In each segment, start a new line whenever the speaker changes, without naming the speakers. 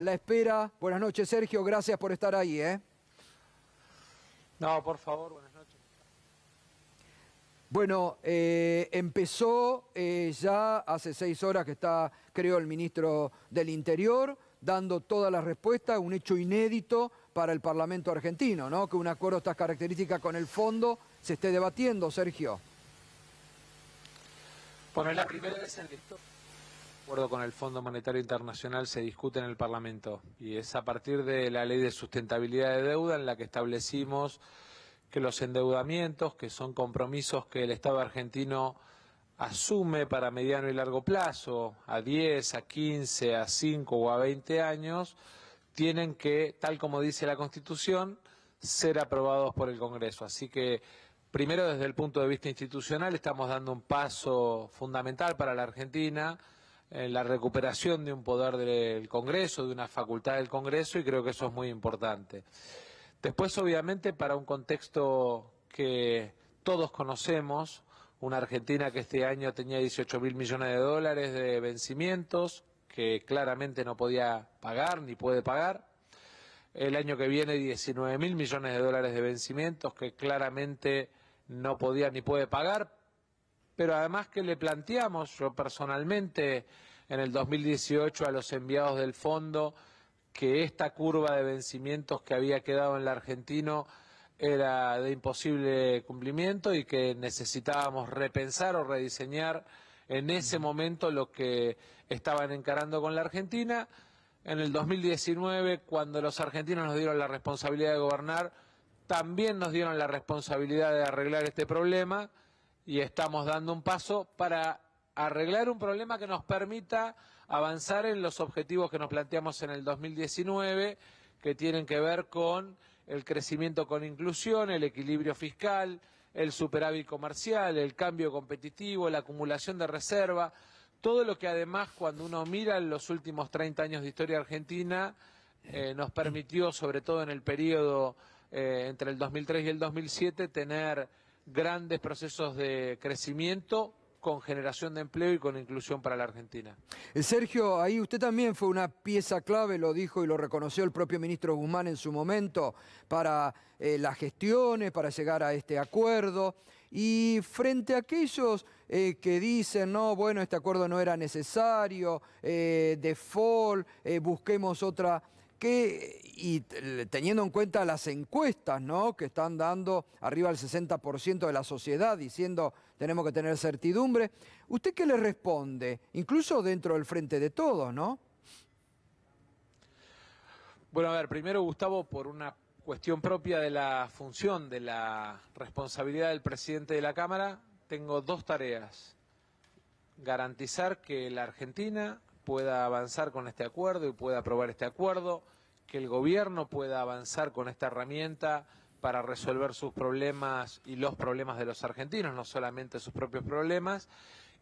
la espera. Buenas noches, Sergio. Gracias por estar ahí. ¿eh?
No, por favor, buenas noches.
Bueno, eh, empezó eh, ya hace seis horas que está, creo, el ministro del Interior dando todas las respuestas, un hecho inédito para el Parlamento argentino, ¿no? Que un acuerdo de estas características con el fondo se esté debatiendo, Sergio.
Bueno, la primera vez en la acuerdo con el Fondo Monetario Internacional se discute en el Parlamento y es a partir de la ley de sustentabilidad de deuda en la que establecimos que los endeudamientos, que son compromisos que el Estado argentino asume para mediano y largo plazo, a 10, a 15, a 5 o a 20 años, tienen que, tal como dice la Constitución, ser aprobados por el Congreso. Así que Primero, desde el punto de vista institucional, estamos dando un paso fundamental para la Argentina en la recuperación de un poder del Congreso, de una facultad del Congreso, y creo que eso es muy importante. Después, obviamente, para un contexto que todos conocemos, una Argentina que este año tenía 18 mil millones de dólares de vencimientos, que claramente no podía pagar ni puede pagar. El año que viene 19 mil millones de dólares de vencimientos, que claramente no podía ni puede pagar, pero además que le planteamos, yo personalmente, en el 2018 a los enviados del fondo, que esta curva de vencimientos que había quedado en el argentino era de imposible cumplimiento y que necesitábamos repensar o rediseñar en ese momento lo que estaban encarando con la Argentina. En el 2019, cuando los argentinos nos dieron la responsabilidad de gobernar, también nos dieron la responsabilidad de arreglar este problema y estamos dando un paso para arreglar un problema que nos permita avanzar en los objetivos que nos planteamos en el 2019, que tienen que ver con el crecimiento con inclusión, el equilibrio fiscal, el superávit comercial, el cambio competitivo, la acumulación de reserva, todo lo que además cuando uno mira los últimos 30 años de historia argentina eh, nos permitió, sobre todo en el periodo eh, entre el 2003 y el 2007, tener grandes procesos de crecimiento con generación de empleo y con inclusión para la Argentina.
Eh, Sergio, ahí usted también fue una pieza clave, lo dijo y lo reconoció el propio ministro Guzmán en su momento, para eh, las gestiones, para llegar a este acuerdo. Y frente a aquellos eh, que dicen, no, bueno, este acuerdo no era necesario, default, busquemos otra y teniendo en cuenta las encuestas, Que están dando arriba del 60% de la sociedad diciendo tenemos que tener certidumbre. ¿Usted qué le responde? Incluso dentro del frente de todos, ¿no?
Bueno, a ver, primero Gustavo, por una cuestión propia de la función, de la responsabilidad del presidente de la Cámara, tengo dos tareas. Garantizar que la Argentina pueda avanzar con este acuerdo y pueda aprobar este acuerdo que el gobierno pueda avanzar con esta herramienta para resolver sus problemas y los problemas de los argentinos, no solamente sus propios problemas.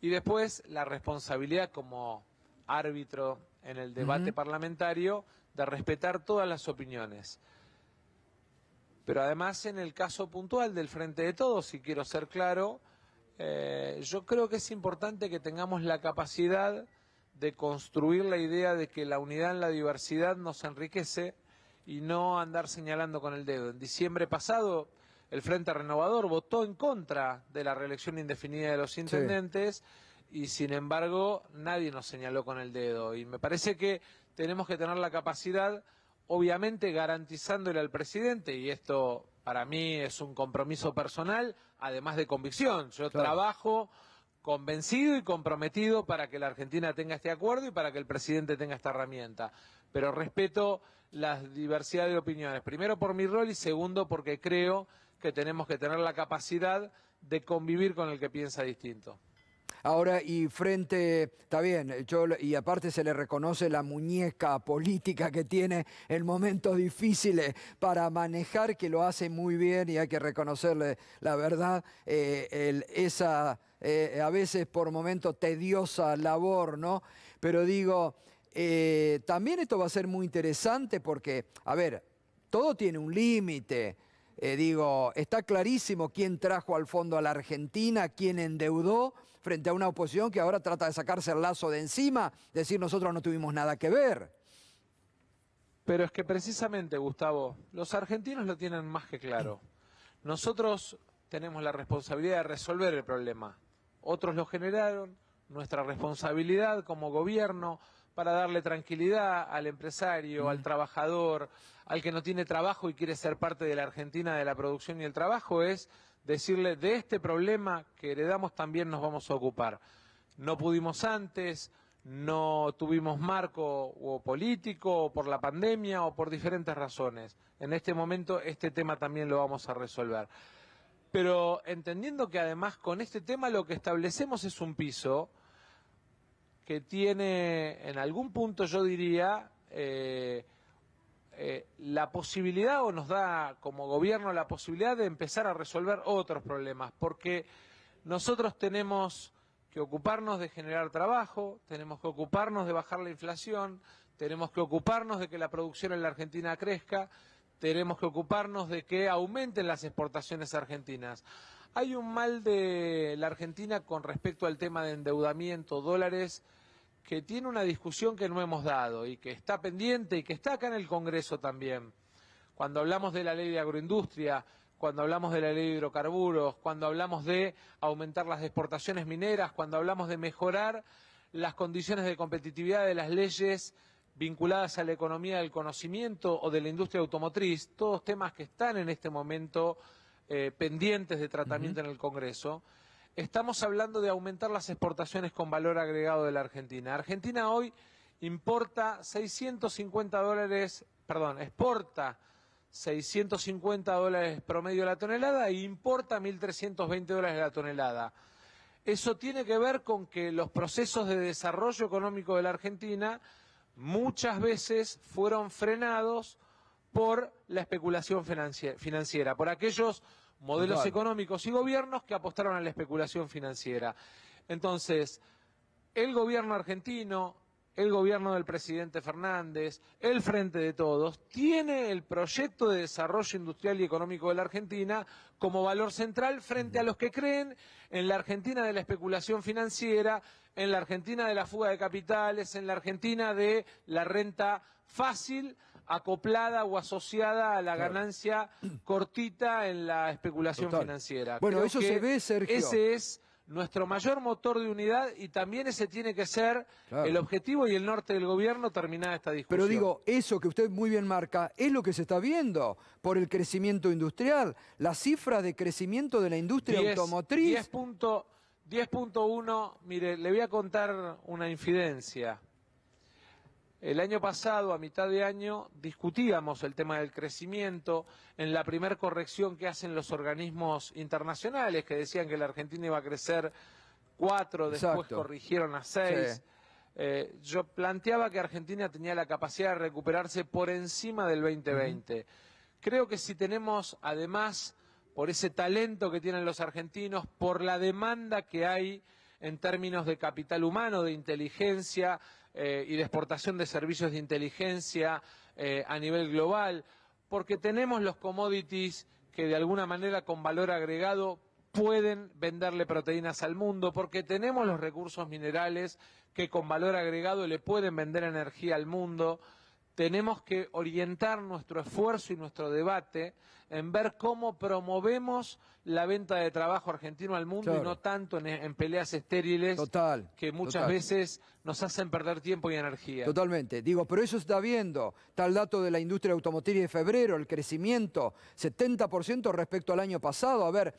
Y después la responsabilidad como árbitro en el debate parlamentario de respetar todas las opiniones. Pero además en el caso puntual del Frente de Todos, si quiero ser claro, eh, yo creo que es importante que tengamos la capacidad de construir la idea de que la unidad en la diversidad nos enriquece y no andar señalando con el dedo. En diciembre pasado, el Frente Renovador votó en contra de la reelección indefinida de los intendentes. y sin embargo nadie nos señaló con el dedo. Y me parece que tenemos que tener la capacidad, obviamente garantizándole al presidente, y esto para mí es un compromiso personal, además de convicción. Yo trabajo convencido y comprometido para que la Argentina tenga este acuerdo y para que el presidente tenga esta herramienta. Pero respeto la diversidad de opiniones, primero por mi rol y segundo porque creo que tenemos que tener la capacidad de convivir con el que piensa distinto.
Ahora, y frente, está bien, y aparte se le reconoce la muñeca política que tiene en momentos difíciles para manejar, que lo hace muy bien y hay que reconocerle la verdad, eh, esa eh, a veces por momentos tediosa labor, ¿no? Pero digo, eh, también esto va a ser muy interesante porque, a ver, todo tiene un límite. Eh, digo, está clarísimo quién trajo al fondo a la Argentina, quién endeudó frente a una oposición que ahora trata de sacarse el lazo de encima, decir nosotros no tuvimos nada que ver.
Pero es que precisamente, Gustavo, los argentinos lo tienen más que claro. Nosotros tenemos la responsabilidad de resolver el problema otros lo generaron, nuestra responsabilidad como gobierno para darle tranquilidad al empresario, al mm. trabajador, al que no tiene trabajo y quiere ser parte de la Argentina de la producción y el trabajo, es decirle de este problema que heredamos también nos vamos a ocupar. No pudimos antes, no tuvimos marco político o por la pandemia o por diferentes razones. En este momento este tema también lo vamos a resolver pero entendiendo que además con este tema lo que establecemos es un piso que tiene en algún punto yo diría eh, eh, la posibilidad o nos da como gobierno la posibilidad de empezar a resolver otros problemas, porque nosotros tenemos que ocuparnos de generar trabajo, tenemos que ocuparnos de bajar la inflación, tenemos que ocuparnos de que la producción en la Argentina crezca, tenemos que ocuparnos de que aumenten las exportaciones argentinas. Hay un mal de la Argentina con respecto al tema de endeudamiento, dólares, que tiene una discusión que no hemos dado y que está pendiente y que está acá en el Congreso también. Cuando hablamos de la ley de agroindustria, cuando hablamos de la ley de hidrocarburos, cuando hablamos de aumentar las exportaciones mineras, cuando hablamos de mejorar las condiciones de competitividad de las leyes vinculadas a la economía del conocimiento o de la industria automotriz, todos temas que están en este momento eh, pendientes de tratamiento en el Congreso, estamos hablando de aumentar las exportaciones con valor agregado de la Argentina. Argentina hoy importa 650 dólares, perdón, exporta 650 dólares promedio la tonelada e importa 1.320 dólares la tonelada. Eso tiene que ver con que los procesos de desarrollo económico de la Argentina muchas veces fueron frenados por la especulación financiera, por aquellos modelos económicos y gobiernos que apostaron a la especulación financiera. Entonces, el gobierno argentino, el gobierno del presidente Fernández, el Frente de Todos, tiene el proyecto de desarrollo industrial y económico de la Argentina como valor central frente a los que creen en la Argentina de la especulación financiera, en la Argentina de la fuga de capitales, en la Argentina de la renta fácil, acoplada o asociada a la ganancia cortita en la especulación financiera. Bueno, eso se ve, Sergio. Ese es nuestro mayor motor de unidad y también ese tiene que ser el objetivo y el norte del gobierno terminar esta discusión. Pero digo,
eso que usted muy bien marca es lo que se está viendo por el crecimiento industrial, las cifras de crecimiento de la industria automotriz.
10.1, mire, le voy a contar una infidencia. El año pasado, a mitad de año, discutíamos el tema del crecimiento en la primera corrección que hacen los organismos internacionales, que decían que la Argentina iba a crecer cuatro, después corrigieron a seis. Eh, yo planteaba que Argentina tenía la capacidad de recuperarse por encima del 2020. Creo que si tenemos, además, por ese talento que tienen los argentinos, por la demanda que hay en términos de capital humano, de inteligencia, eh, y de exportación de servicios de inteligencia eh, a nivel global, porque tenemos los commodities que de alguna manera con valor agregado pueden venderle proteínas al mundo, porque tenemos los recursos minerales que con valor agregado le pueden vender energía al mundo tenemos que orientar nuestro esfuerzo y nuestro debate en ver cómo promovemos la venta de trabajo argentino al mundo y no tanto en, peleas estériles que muchas veces nos hacen perder tiempo y energía.
Totalmente. Digo, pero eso está viendo. Tal dato de la industria automotriz de febrero, el crecimiento, 70% respecto al año pasado. A ver,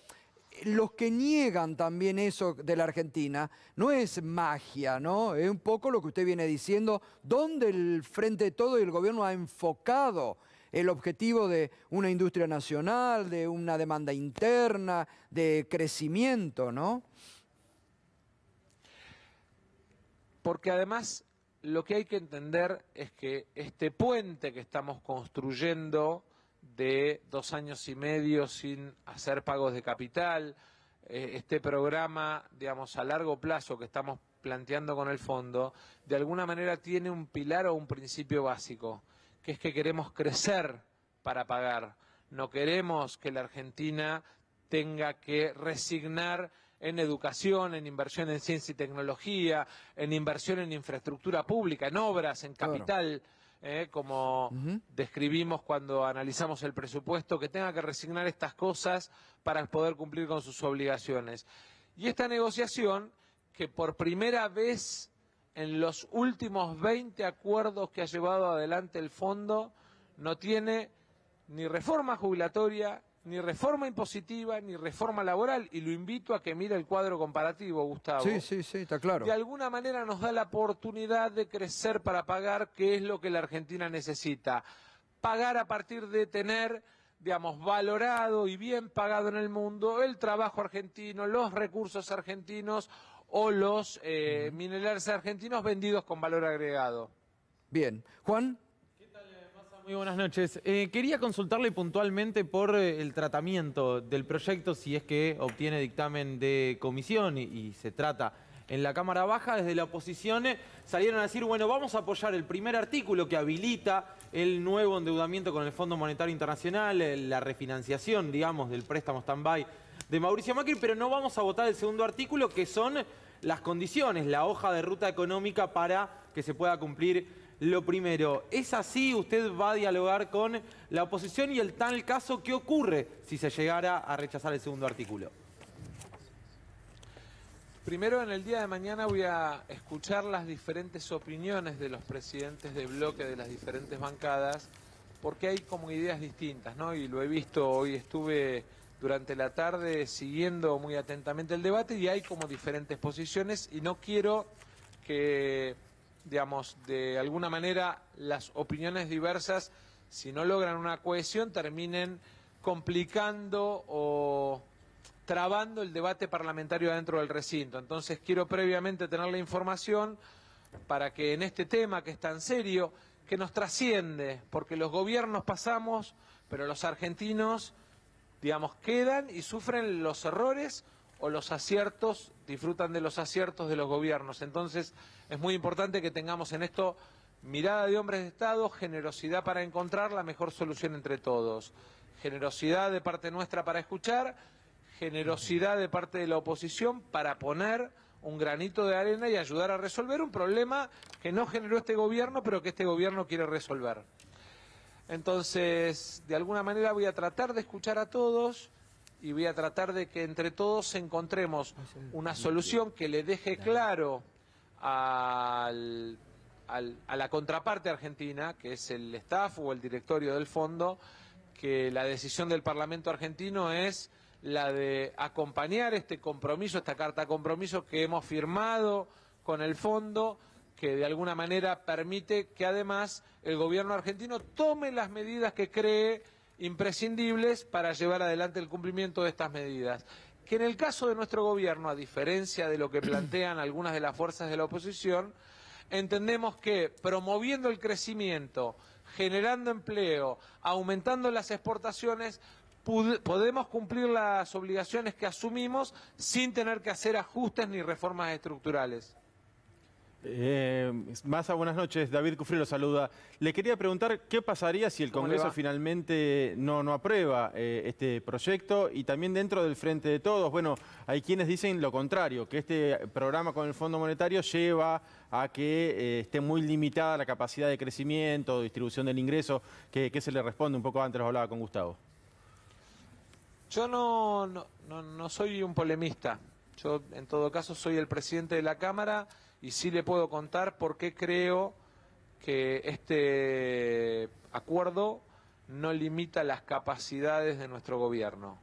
los que niegan también eso de la Argentina, no es magia, ¿no? Es un poco lo que usted viene diciendo, donde el Frente de Todo y el gobierno ha enfocado el objetivo de una industria nacional, de una demanda interna, de crecimiento, ¿no?
Porque además lo que hay que entender es que este puente que estamos construyendo de dos años y medio sin hacer pagos de capital. Eh, este programa, digamos, a largo plazo que estamos planteando con el fondo, de alguna manera tiene un pilar o un principio básico, que es que queremos crecer para pagar. No queremos que la Argentina tenga que resignar en educación, en inversión en ciencia y tecnología, en inversión en infraestructura pública, en obras, en capital. ¿eh? como describimos cuando analizamos el presupuesto, que tenga que resignar estas cosas para poder cumplir con sus obligaciones. Y esta negociación, que por primera vez en los últimos 20 acuerdos que ha llevado adelante el fondo, no tiene ni reforma jubilatoria, ni reforma impositiva ni reforma laboral, y lo invito a que mire el cuadro comparativo, Gustavo. Sí, sí,
sí, está claro. De
alguna manera nos da la oportunidad de crecer para pagar, que es lo que la Argentina necesita. Pagar a partir de tener, digamos, valorado y bien pagado en el mundo el trabajo argentino, los recursos argentinos o los eh, minerales argentinos vendidos con valor agregado. Bien. Juan. Muy buenas noches. Eh, quería consultarle puntualmente por eh, el tratamiento del proyecto, si es que obtiene dictamen de comisión y, se trata en la Cámara Baja, desde la oposición eh, salieron a decir, bueno, vamos a apoyar el primer artículo que habilita el nuevo endeudamiento con el Fondo Monetario Internacional, la refinanciación, digamos, del préstamo stand-by de Mauricio Macri, pero no vamos a votar el segundo artículo, que son las condiciones, la hoja de ruta económica para que se pueda cumplir lo primero, ¿es así? ¿Usted va a dialogar con la oposición y el tal caso qué ocurre si se llegara a rechazar el segundo artículo? Primero, en el día de mañana voy a escuchar las diferentes opiniones de los presidentes de bloque de las diferentes bancadas, porque hay como ideas distintas, ¿no? Y lo he visto, hoy estuve durante la tarde siguiendo muy atentamente el debate y hay como diferentes posiciones y no quiero que digamos, de alguna manera las opiniones diversas, si no logran una cohesión, terminen complicando o trabando el debate parlamentario dentro del recinto. Entonces quiero previamente tener la información para que en este tema que es tan serio, que nos trasciende, porque los gobiernos pasamos, pero los argentinos, digamos, quedan y sufren los errores o los aciertos disfrutan de los aciertos de los gobiernos. Entonces es muy importante que tengamos en esto mirada de hombres de Estado, generosidad para encontrar la mejor solución entre todos, generosidad de parte nuestra para escuchar, generosidad de parte de la oposición para poner un granito de arena y ayudar a resolver un problema que no generó este gobierno, pero que este gobierno quiere resolver. Entonces, de alguna manera voy a tratar de escuchar a todos y voy a tratar de que entre todos encontremos una solución que le deje claro a la contraparte argentina, que es el staff o el directorio del fondo, que la decisión del Parlamento argentino es la de acompañar este compromiso, esta carta compromiso que hemos firmado con el fondo, que de alguna manera permite que además el gobierno argentino tome las medidas que cree imprescindibles para llevar adelante el cumplimiento de estas medidas que en el caso de nuestro gobierno, a diferencia de lo que plantean algunas de las fuerzas de la oposición, entendemos que promoviendo el crecimiento, generando empleo, aumentando las exportaciones, podemos cumplir las obligaciones que asumimos sin tener que hacer ajustes ni reformas estructurales. Eh, Massa, buenas noches. David Cufré lo saluda. Le quería preguntar qué pasaría si el Congreso finalmente no, aprueba eh, este proyecto y también dentro del Frente de Todos. Bueno, hay quienes dicen lo contrario, que este programa con el Fondo Monetario lleva a que eh, esté muy limitada la capacidad de crecimiento, distribución del ingreso. ¿Qué, se le responde? Un poco antes hablaba con Gustavo. Yo no, no soy un polemista. Yo, en todo caso, soy el presidente de la Cámara y sí le puedo contar por qué creo que este acuerdo no limita las capacidades de nuestro gobierno.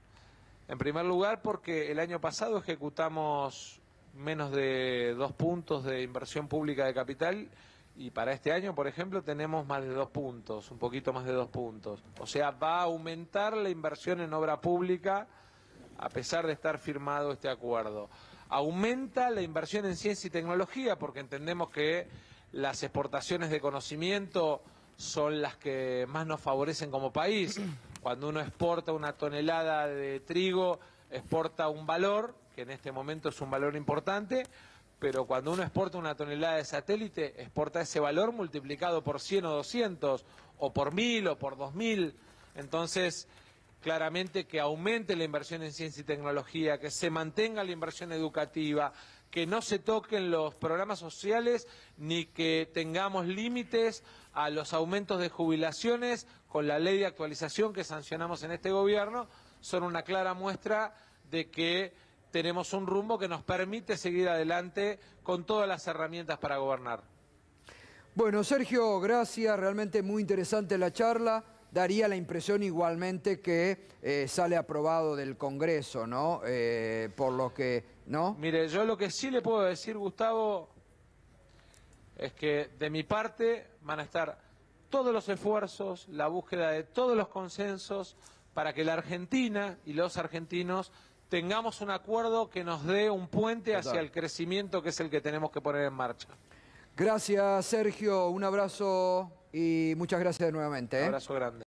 En primer lugar, porque el año pasado ejecutamos menos de dos puntos de inversión pública de capital y para este año, por ejemplo, tenemos más de dos puntos, un poquito más de dos puntos. O sea, va a aumentar la inversión en obra pública a pesar de estar firmado este acuerdo. Aumenta la inversión en ciencia y tecnología porque entendemos que las exportaciones de conocimiento son las que más nos favorecen como país. Cuando uno exporta una tonelada de trigo, exporta un valor, que en este momento es un valor importante, pero cuando uno exporta una tonelada de satélite, exporta ese valor multiplicado por 100 o 200, o por 1000 o por 2000. Entonces, claramente que aumente la inversión en ciencia y tecnología, que se mantenga la inversión educativa, que no se toquen los programas sociales ni que tengamos límites a los aumentos de jubilaciones con la ley de actualización que sancionamos en este gobierno, son una clara muestra de que tenemos un rumbo que nos permite seguir adelante con todas las herramientas para gobernar.
Bueno, Sergio, gracias, realmente muy interesante la charla daría la impresión igualmente que eh, sale aprobado del Congreso, ¿no? Eh, por lo que, ¿no?
Mire, yo lo que sí le puedo decir, Gustavo, es que de mi parte van a estar todos los esfuerzos, la búsqueda de todos los consensos para que la Argentina y los argentinos tengamos un acuerdo que nos dé un puente hacia el crecimiento que es el que tenemos que poner en marcha.
Gracias, Sergio. Un abrazo y muchas gracias nuevamente. Un ¿eh? abrazo
grande.